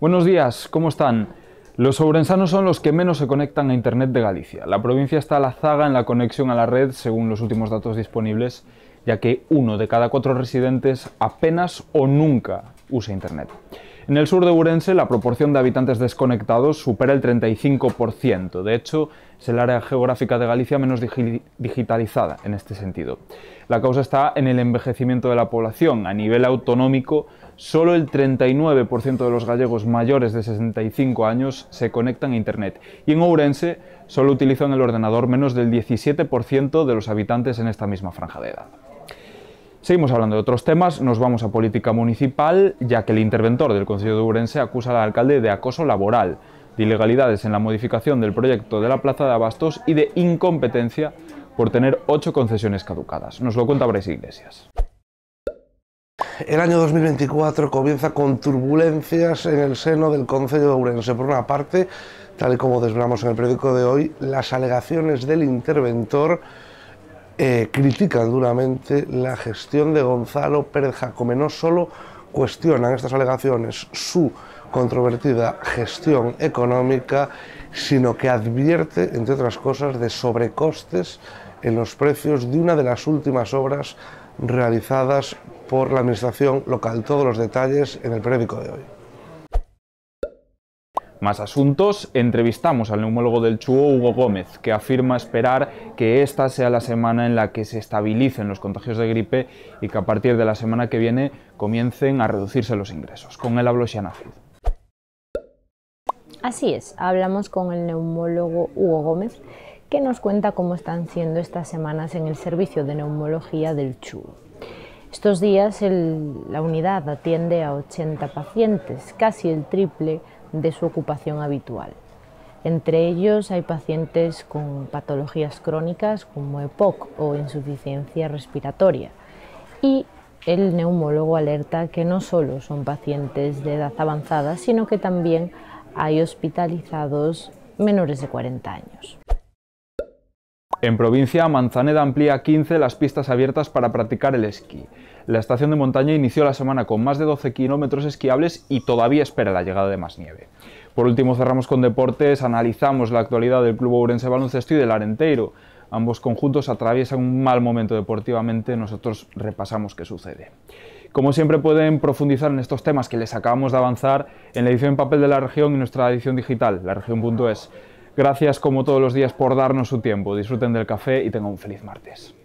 Buenos días, ¿cómo están? Los sobrensanos son los que menos se conectan a Internet de Galicia. La provincia está a la zaga en la conexión a la red, según los últimos datos disponibles, ya que uno de cada cuatro residentes apenas o nunca usa Internet. En el sur de Ourense la proporción de habitantes desconectados supera el 35%. De hecho, es el área geográfica de Galicia menos digitalizada en este sentido. La causa está en el envejecimiento de la población. A nivel autonómico, solo el 39% de los gallegos mayores de 65 años se conectan a Internet. Y en Ourense, solo utilizan el ordenador menos del 17% de los habitantes en esta misma franja de edad. Seguimos hablando de otros temas, nos vamos a política municipal, ya que el interventor del Concejo de Urense acusa al alcalde de acoso laboral, de ilegalidades en la modificación del proyecto de la Plaza de Abastos y de incompetencia por tener ocho concesiones caducadas. Nos lo cuenta Bryce Iglesias. El año 2024 comienza con turbulencias en el seno del Concejo de Urense. Por una parte, tal y como desvelamos en el periódico de hoy, las alegaciones del interventor eh, critican duramente la gestión de Gonzalo Pérez Jacome. No solo cuestionan estas alegaciones su controvertida gestión económica, sino que advierte, entre otras cosas, de sobrecostes en los precios de una de las últimas obras realizadas por la Administración local. Todos los detalles en el periódico de hoy. Más asuntos, entrevistamos al neumólogo del Chuo, Hugo Gómez, que afirma esperar que esta sea la semana en la que se estabilicen los contagios de gripe y que a partir de la semana que viene comiencen a reducirse los ingresos. Con él habló Así es, hablamos con el neumólogo Hugo Gómez, que nos cuenta cómo están siendo estas semanas en el servicio de neumología del Chuo. Estos días la unidad atiende a 80 pacientes, casi el triple de su ocupación habitual. Entre ellos hay pacientes con patologías crónicas como EPOC o insuficiencia respiratoria. Y el neumólogo alerta que no solo son pacientes de edad avanzada, sino que también hay hospitalizados menores de 40 años. En provincia, Manzaneda amplía 15 las pistas abiertas para practicar el esquí. La estación de montaña inició la semana con más de 12 kilómetros esquiables y todavía espera la llegada de más nieve. Por último, cerramos con deportes, analizamos la actualidad del Club Ourense Baloncesto y del Arenteiro. Ambos conjuntos atraviesan un mal momento deportivamente, nosotros repasamos qué sucede. Como siempre pueden profundizar en estos temas que les acabamos de avanzar en la edición en papel de la región y nuestra edición digital, Región.es Gracias como todos los días por darnos su tiempo. Disfruten del café y tengan un feliz martes.